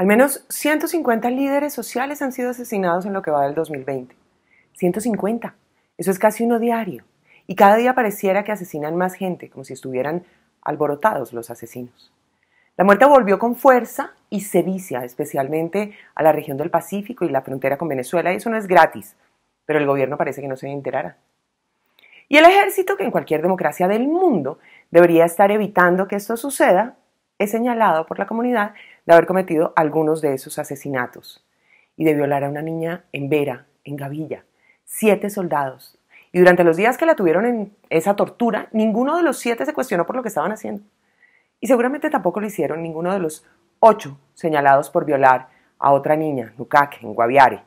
Al menos 150 líderes sociales han sido asesinados en lo que va del 2020. 150. Eso es casi uno diario. Y cada día pareciera que asesinan más gente, como si estuvieran alborotados los asesinos. La muerte volvió con fuerza y se vicia, especialmente a la región del Pacífico y la frontera con Venezuela, y eso no es gratis, pero el gobierno parece que no se enterará. Y el ejército, que en cualquier democracia del mundo debería estar evitando que esto suceda, es señalado por la comunidad de haber cometido algunos de esos asesinatos y de violar a una niña en Vera, en Gavilla, siete soldados. Y durante los días que la tuvieron en esa tortura, ninguno de los siete se cuestionó por lo que estaban haciendo. Y seguramente tampoco lo hicieron ninguno de los ocho señalados por violar a otra niña, Nukake, en Guaviare.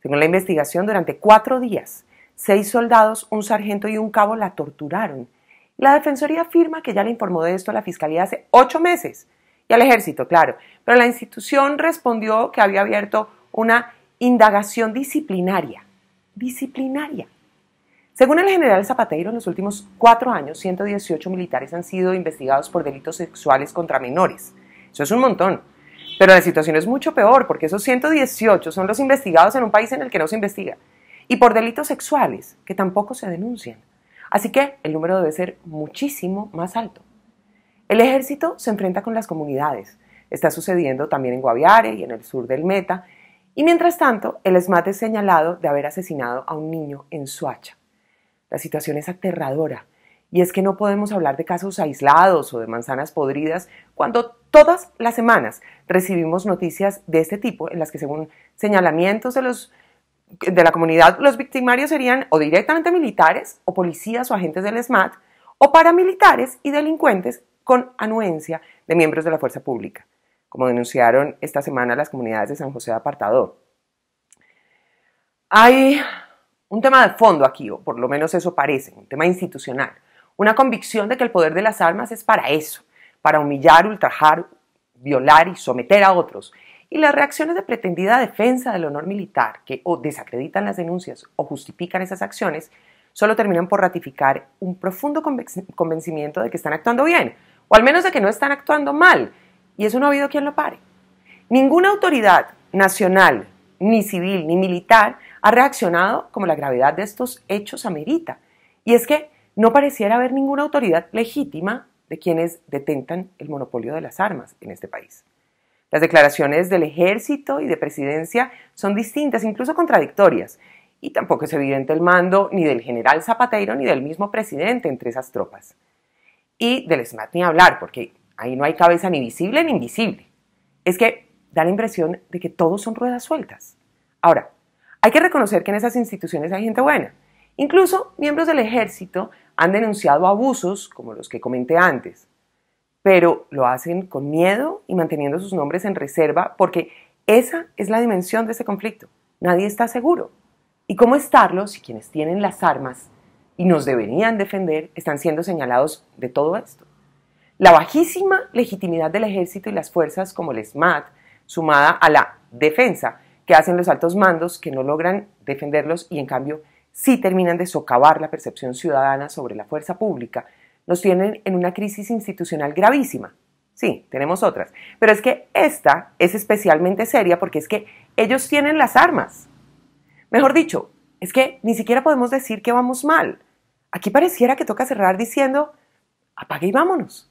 Según la investigación, durante cuatro días, seis soldados, un sargento y un cabo la torturaron. La Defensoría afirma que ya le informó de esto a la Fiscalía hace ocho meses, y al ejército, claro. Pero la institución respondió que había abierto una indagación disciplinaria. Disciplinaria. Según el general Zapatero, en los últimos cuatro años, 118 militares han sido investigados por delitos sexuales contra menores. Eso es un montón. Pero la situación es mucho peor, porque esos 118 son los investigados en un país en el que no se investiga. Y por delitos sexuales, que tampoco se denuncian. Así que el número debe ser muchísimo más alto. El ejército se enfrenta con las comunidades. Está sucediendo también en Guaviare y en el sur del Meta. Y mientras tanto, el ESMAD es señalado de haber asesinado a un niño en Suacha. La situación es aterradora. Y es que no podemos hablar de casos aislados o de manzanas podridas cuando todas las semanas recibimos noticias de este tipo en las que según señalamientos de, los, de la comunidad los victimarios serían o directamente militares o policías o agentes del SMAT o paramilitares y delincuentes con anuencia de miembros de la fuerza pública, como denunciaron esta semana las comunidades de San José de Apartadó. Hay un tema de fondo aquí, o por lo menos eso parece, un tema institucional, una convicción de que el poder de las armas es para eso, para humillar, ultrajar, violar y someter a otros. Y las reacciones de pretendida defensa del honor militar, que o desacreditan las denuncias o justifican esas acciones, solo terminan por ratificar un profundo convencimiento de que están actuando bien, o al menos de que no están actuando mal, y eso no ha habido quien lo pare. Ninguna autoridad nacional, ni civil, ni militar ha reaccionado como la gravedad de estos hechos amerita. Y es que no pareciera haber ninguna autoridad legítima de quienes detentan el monopolio de las armas en este país. Las declaraciones del ejército y de presidencia son distintas, incluso contradictorias, y tampoco es evidente el mando ni del general Zapatero ni del mismo presidente entre esas tropas y del SMAT ni hablar, porque ahí no hay cabeza ni visible ni invisible. Es que da la impresión de que todos son ruedas sueltas. Ahora, hay que reconocer que en esas instituciones hay gente buena. Incluso miembros del ejército han denunciado abusos como los que comenté antes, pero lo hacen con miedo y manteniendo sus nombres en reserva porque esa es la dimensión de ese conflicto. Nadie está seguro. ¿Y cómo estarlo si quienes tienen las armas y nos deberían defender están siendo señalados de todo esto. La bajísima legitimidad del ejército y las fuerzas como el SMAT, sumada a la defensa que hacen los altos mandos que no logran defenderlos y en cambio sí terminan de socavar la percepción ciudadana sobre la fuerza pública, nos tienen en una crisis institucional gravísima. Sí, tenemos otras, pero es que esta es especialmente seria porque es que ellos tienen las armas. Mejor dicho, es que ni siquiera podemos decir que vamos mal. Aquí pareciera que toca cerrar diciendo, apague y vámonos.